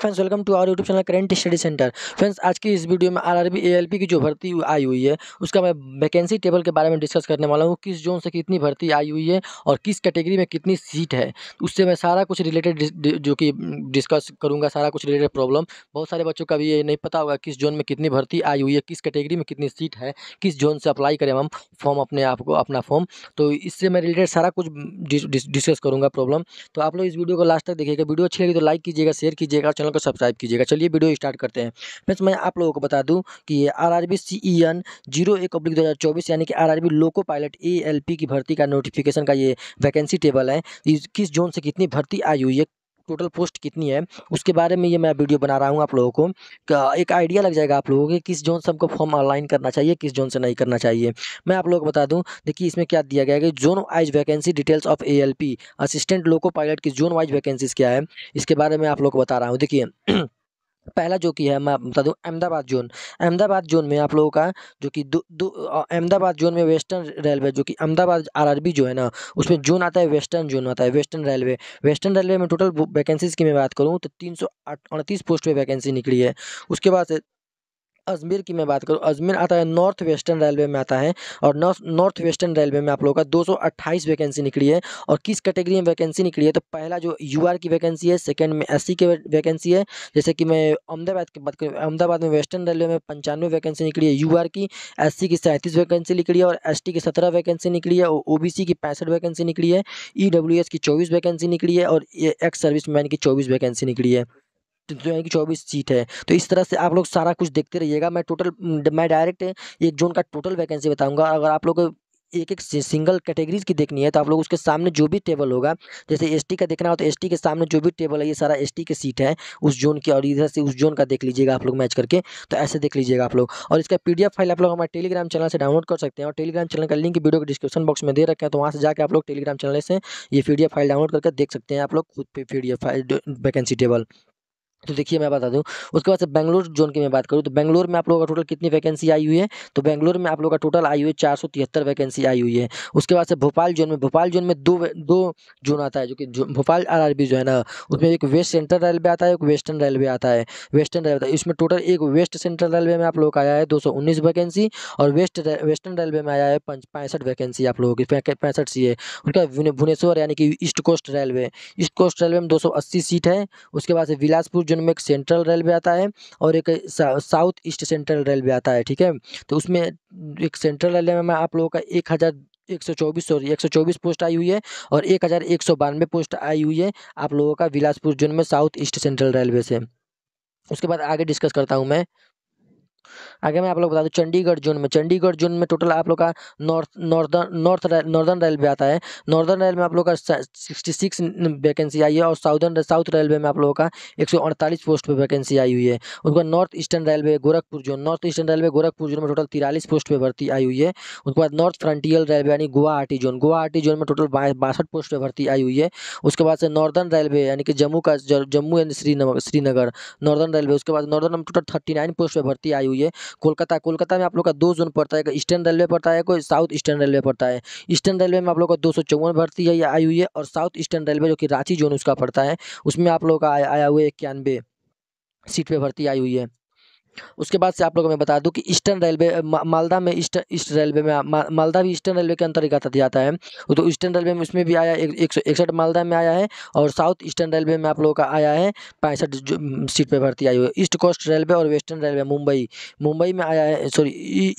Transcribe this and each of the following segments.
friends welcome to our YouTube channel current study centre friends आज की इस video में आरआरबी एएलपी की जो भर्ती आई हुई है उसका मैं वैकेंसी टेबल के बारे में डिस्कस करने वाला हूँ किस जोन से कितनी भर्ती आई हुई है और किस कैटेगरी में कितनी सीट है उससे मैं सारा कुछ रिलेटेड जो कि डिस्कस mm, करूँगा सारा कुछ रिलेटेड प्रॉब्लम बहुत सारे बच्चों का भी ये नहीं पता होगा किस जोन में कितनी भर्ती आई हुई है किस कैटेगरी में कितनी सीट है किस जोन से अप्लाई करें हम फॉर्म अपने आप को अपना फॉर्म तो इससे मैं रिलेटेड सारा कुछ डिस्कस mm, करूँगा प्रॉब्लम तो आप लोग इस वीडियो को लास्ट तक देखिएगा वीडियो अच्छी लगी तो लाइक कीजिएगा शेयर कीजिएगा चैनल चैनल को सब्सक्राइब कीजिएगा चलिए वीडियो स्टार्ट करते हैं फ्रेंड्स मैं आप लोगों को बता दूं कि ये R R B C E N zero एक पब्लिक दो हज़ार चौबीस यानी कि R R B loco pilot A L P की भर्ती का नोटिफिकेशन का ये वैकेंसी टेबल है किस जोन से कितनी भर्ती आई हुई है टोटल पोस्ट कितनी है उसके बारे में ये मैं वीडियो बना रहा हूँ आप लोगों को एक आइडिया लग जाएगा आप लोगों को किस जोन से हमको फॉर्म ऑनलाइन करना चाहिए किस जोन से नहीं करना चाहिए मैं आप लोगों को बता दूँ देखिए इसमें क्या दिया गया है कि zone wise vacancy details of a assistant loco pilot की जोन वाइज वैकेंसीज क्या है इसके बारे में आप लोग को बता रहा हूँ देखिए पहला जो कि है मैं बता दूँ अहमदाबाद जोन अहमदाबाद जोन में आप लोगों का जो कि अहमदाबाद जोन में वेस्टर्न रेलवे जो कि अहमदाबाद आरआरबी जो है ना उसमें जोन आता है वेस्टर्न जोन आता है वेस्टर्न रेलवे वेस्टर्न रेलवे में टोटल वैकेंसीज की मैं बात करूँ तो तीन सौ पोस्ट पर वैकेंसी निकली है उसके बाद अजमेर की मैं बात करूँ अजमेर आता है नॉर्थ वेस्टर्न रेलवे में आता है और नॉर्थ वेस्टर्न रेलवे में आप लोगों का दो वैकेंसी निकली है और किस कैटेगरी में वैकेंसी निकली है तो पहला जो यू की वैकेंसी है सेकेंड में एस की वैकेंसी है जैसे कि मैं अहमदाबाद की बात करूँ अहमदाबाद में वेस्टर्न रेलवे में पंचानवे वैकेंसी निकली है यू की एस की सैंतीस वैकेंसी निकली है और एस की सत्रह वैकेंसी निकली है ओ की पैंसठ वैकेंसी निकली है ई की चौबीस वैकेंसी निकली है और एक्स सर्विस मैन की चौबीस वैकेंसी निकली है जो है कि चौबीस सीट है तो इस तरह से आप लोग सारा कुछ देखते रहिएगा मैं टोटल मैं डायरेक्ट एक जोन का टोटल वैकेंसी बताऊँगा अगर आप लोग एक एक सिंगल कैटेगरीज की देखनी है तो आप लोग उसके सामने जो भी टेबल होगा जैसे एसटी का देखना हो तो एसटी के सामने जो भी टेबल है ये सारा एसटी के सीट है उस जोन की और इधर से उस जोन का देख लीजिएगा आप लोग मैच करके तो ऐसे देख लीजिएगा आप लोग और इसका पीडीएफ फाइल आप लोग हमारे टेलीग्राम चैनल से डाउनलोड कर सकते हैं और टेलीग्राम चैनल का लिंक वीडियो के डिस्क्रिप्शन बॉक्स में दे रखें तो वहाँ से जाकर आप लोग टेलीग्राम चैनल से ये पी फाइल डाउनलोड करके देख सकते हैं आप लोग खुद पे पी फाइल वैकेंसी टेबल तो देखिए मैं बता दूं उसके बाद से बैंगलोर जोन की मैं बात करूं तो बैंगलोर में आप लोगों का टोटल कितनी वैकेंसी आई हुई है तो बैंगलोर में आप लोगों का टोटल आई हुई है चार सौ तिहत्तर वैकेंसी आई हुई है उसके बाद से भोपाल जोन में भोपाल जोन में दो दो जोन आता है जो कि भोपाल आर जो है ना उसमें एक वेस्ट सेंट्रल रेलवे आता है एक वेस्टर्न रेलवे आता है वेस्टर्न रेलवे इसमें टोटल एक वेस्ट सेंट्रल रेलवे में आप लोगों का आया है दो वैकेंसी और वेस्ट वेस्टर्न रेलवे में आया है पैंसठ वैकेंसी आप लोगों की पैंसठ सी है उनका भुवनेश्वर यानी कि east coast railway east coast railway में दो सीट है उसके बाद से बिलासपुर जोन में एक सेंट्रल रेलवे आता है और एक साउथ ईस्ट सेंट्रल रेलवे आता है ठीक है तो उसमें एक सेंट्रल रेलवे में आप लोगों का एक हज़ार एक सौ चौबीस सॉरी एक सौ चौबीस पोस्ट आई हुई है और एक हज़ार एक सौ बानवे पोस्ट आई हुई है आप लोगों का बिलासपुर जोन में साउथ ईस्ट सेंट्रल रेलवे से उसके बाद आगे डिस्कस करता हूँ मैं आगे मैं आप लोग बता दूँ चंडीगढ़ जोन में चंडीगढ़ जोन में टोटल आप लोग का north northern north northern railway आता है नॉर्दर्न रेलवे में आप लोग का सिक्सटी सिक्स वैकेंसी आई है और साउदर्न साउथ रेलवे में आप लोगों का एक सौ अड़तालीस पोस्ट पर वैकेंसी आई हुई है उसके बाद north eastern railway Gorakhpur zone north eastern railway Gorakhpur zone में टोटल तिरालीस पोस्ट पर भर्ती आई हुई है उसके बाद नॉर्थ फ्रंटियर रेलवे यानी गुवाहाटी जोन गुवाहाटी जोन में टोटल बासठ पोस्ट पर भर्ती आई हुई है उसके बाद से नॉर्दर्न रेलवे यानी कि जम्मू का Jammu and Srinagar Srinagar northern railway उसके बाद नॉर्दर्न में टोटल थर्टी नाइन पोस्ट पर भर्ती आई हुई है कोलकाता कोलकाता में आप लोग का दो जोन पड़ता है ईस्टर्न रेलवे पड़ता है कोई साउथ ईस्टर्न रेलवे पड़ता है ईस्टर्न रेलवे में आप लोग का दो भर्ती है आई हुई है और साउथ ईस्टर्न रेलवे जो कि रांची जोन उसका पड़ता है उसमें आप लोग का आया हुआ है इक्यानवे सीट पर भर्ती आई हुई है उसके बाद से आप लोगों को मैं बता दूं कि ईस्टर्न रेलवे मालदा में ईस्ट ईस्ट रेलवे में मालदा भी ईस्टर्न रेलवे के अंतर्गत जाता है तो ईस्टर्न रेलवे में उसमें भी आया एक सौ इकसठ मालदा में आया है और साउथ ईस्टर्न रेलवे में आप लोगों का आया है पैंसठ सीट पर भर्ती आई हुई है ईस्ट कोस्ट रेलवे और वेस्टर्न रेलवे मुंबई मुंबई में आया है sorry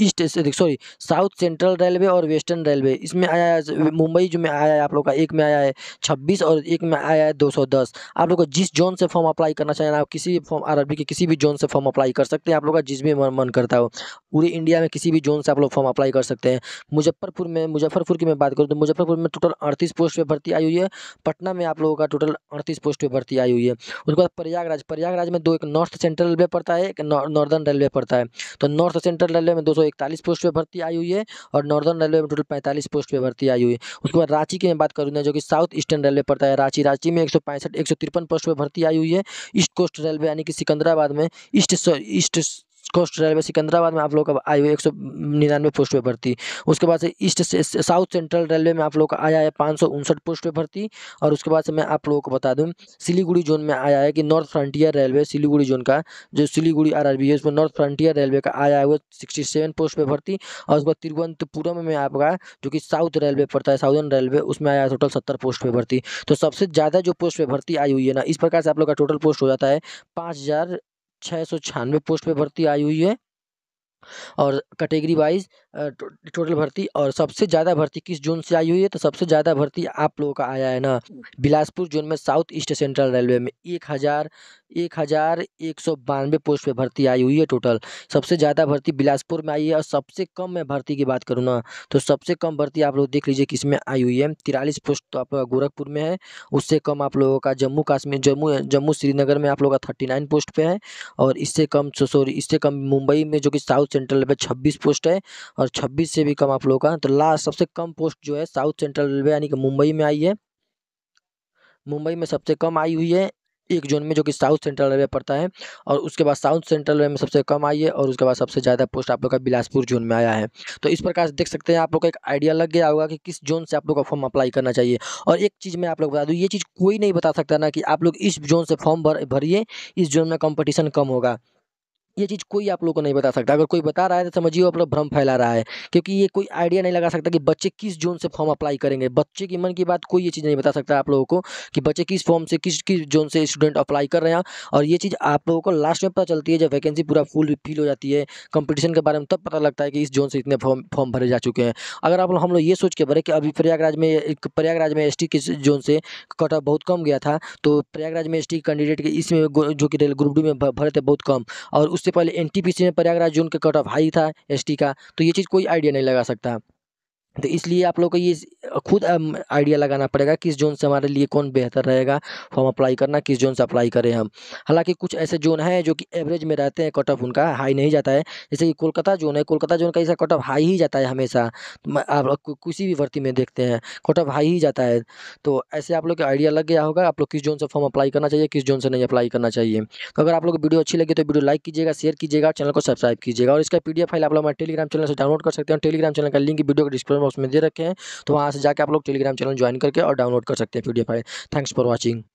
east sorry south central railway और वेस्टर्न रेलवे इसमें आया है मुंबई जो में आया है आप लोग का एक में आया है छब्बीस और एक में आया है दो आप लोग को जिस जोन से फॉर्म अप्लाई करना चाहिए आप किसी भी फॉर्म आर के किसी भी जोन से फॉर्म अप्लाई कर सकते सकते हैं आप लोग का जिस भी मन करता हो पूरे इंडिया में किसी भी जोन से आप लोग फॉर्म अप्लाई कर सकते हैं मुजफ्फरपुर में मुजफ्फरपुर की मैं बात करूँ तो मुजफ्फरपुर में टोटल अड़तीस पोस्ट पर भर्ती आई हुई है पटना में आप लोगों का टोटल अड़तीस पोस्ट पर भर्ती आई हुई है उसके बाद प्रयागराज प्रयागराज में दो एक नॉर्थ सेंट्रल रेलवे पड़ता है एक नॉर्दर्न रेलवे पड़ता है तो नॉर्थ सेंट्रल रेलवे में दो पोस्ट पर भर्ती आई हुई है और नॉर्दर्न रेलवे में टोटल पैंतालीस पोस्ट पर भर्ती आई हुई है उसके बाद रांची की मैं बात करूँ जो कि साउथ ईस्टर्न रेलवे पड़ता है रांची रांची में एक सौ पोस्ट पर भर्ती आई हुई है ईस्ट कोस्ट रेलवे यानी कि सिकंदराबाद में east east east coast railway Secunderabad में आप लोग का आई हुई एक सौ निन्यानवे पोस्ट पे भर्ती उसके बाद से ईस्ट साउथ सेंट्रल रेलवे में आप लोग का आया है पाँच सौ उनसठ पोस्ट पे भर्ती और उसके बाद से मैं आप लोगों को बता दूं सिलीगुड़ी जोन में आया है कि north frontier railway Siliguri zone का जो सिलीगुड़ी आर है उसमें नॉर्थ फ्रंटियर रेलवे का आया है वो सिक्सटी सेवन पोस्ट पर भर्ती और उसके बाद तिरुवंतपुरम में आपका जो कि साउथ रेलवे पड़ता है साउदर्न रेलवे उसमें आया है टोटल सत्तर पोस्ट पर भर्ती तो सबसे ज़्यादा जो पोस्ट पर भर्ती आई हुई है ना इस प्रकार से आप लोग का टोटल पोस्ट हो जाता है पाँच छः सौ छियानवे पोस्ट पर भर्ती आई हुई है और कैटेगरी वाइज टोटल भर्ती और सबसे ज़्यादा भर्ती किस जोन से आई हुई है तो सबसे ज़्यादा भर्ती आप लोगों का आया है ना बिलासपुर जोन में साउथ ईस्ट सेंट्रल रेलवे में एक हज़ार एक हज़ार एक सौ बानवे पोस्ट पे भर्ती आई हुई है टोटल सबसे ज़्यादा भर्ती बिलासपुर में आई है और सबसे कम मैं भर्ती की बात करूँ ना तो सबसे कम भर्ती आप लोग देख लीजिए किस में आई हुई है तिरालीस पोस्ट तो आपका गोरखपुर में है उससे कम आप लोगों का जम्मू कश्मीर जम्मू जम्मू श्रीनगर में आप लोगों का थर्टी नाइन पोस्ट पर है और इससे कम सॉरी इससे कम मुंबई में जो कि साउथ सेंट्रल रेलवे छब्बीस पोस्ट है और छब्बीस से भी कम आप लोगों का तो लास्ट सबसे कम पोस्ट जो है साउथ सेंट्रल रेलवे यानी कि मुंबई में आई है मुंबई में सबसे कम आई हुई है एक जोन में जो कि साउथ सेंट्रल रेलवे पड़ता है और उसके बाद साउथ सेंट्रल रेलवे में सबसे कम आई है और उसके बाद सबसे ज़्यादा पोस्ट आप लोग का बिलासपुर जोन में आया है तो इस प्रकार से देख सकते हैं आप लोग का एक आइडिया लग गया होगा कि किस जोन से आप लोग का फॉर्म अप्लाई करना चाहिए और एक चीज़ मैं आप लोग बता दूँ ये चीज़ कोई नहीं बता सकता ना कि आप लोग इस जोन से फॉर्म भर भरिए इस जोन में कॉम्पिटिशन कम होगा ये चीज़ कोई आप लोग को नहीं बता सकता अगर कोई बता रहा है तो समझिए आप लोग भ्रम फैला रहा है क्योंकि ये कोई आइडिया नहीं लगा सकता कि बच्चे किस जोन से फॉर्म अप्लाई करेंगे बच्चे की मन की बात कोई ये चीज़ नहीं बता सकता आप लोगों को कि बच्चे किस फॉर्म से किस किस जोन से स्टूडेंट अप्लाई कर रहे हैं और ये चीज़ आप लोगों को लास्ट में पता चलती है जब वैकेंसी पूरा फुल फील हो जाती है कंपटीशन के बारे में तब पता लगता है कि इस जोन से इतने फॉर्म फॉर्म भरे जा चुके हैं अगर आप लोग हम लोग ये सोच के भरे कि अभी प्रयागराज में प्रयागराज में एस टी जोन से कट ऑफ बहुत कम गया था तो प्रयागराज में एस टी कैंडिडेट के इसमें जो कि रेल ग्रुप डी में भरे थे बहुत कम और उस उससे पहले एन में प्रयागराज जोन का कट ऑफ हाई था एस का तो ये चीज़ कोई आइडिया नहीं लगा सकता तो इसलिए आप लोग को ये खुद आइडिया लगाना पड़ेगा किस जोन से हमारे लिए कौन बेहतर रहेगा फॉर्म तो अप्लाई करना किस जोन से अप्लाई करें हम हालांकि कुछ ऐसे जोन हैं जो कि एवरेज में रहते हैं कट ऑफ उनका हाई नहीं जाता है जैसे कि कोलकाता जोन है कोलकाता जोन का ऐसा कट ऑफ हाई ही जाता है हमेशा तो आप किसी भी भर्ती में देखते हैं कट ऑफ हाई ही जाता है तो ऐसे आप लोग का आइडिया लग गया होगा आप लोग किस जोन से फॉर्म अप्लाई करना चाहिए किस जोन से नहीं अप्लाई करना चाहिए तो अगर आप लोग वीडियो अच्छी लगी तो वीडियो लाइक कीजिएगा शेयर कीजिएगा चैनल को सब्सक्राइब कीजिएगा और इसका पी फाइल आप लोग हमारे टेलीग्राम चैनल से डाउनलोड कर सकते हैं टेलीग्राम चैनल का लिंक वीडियो के डिस्क्रिप्शन बॉक्स में दे रखे हैं तो वहाँ से जाकर आप लोग टेलीग्राम चैनल ज्वाइन करके और डाउनलोड कर सकते हैं P file thanks for watching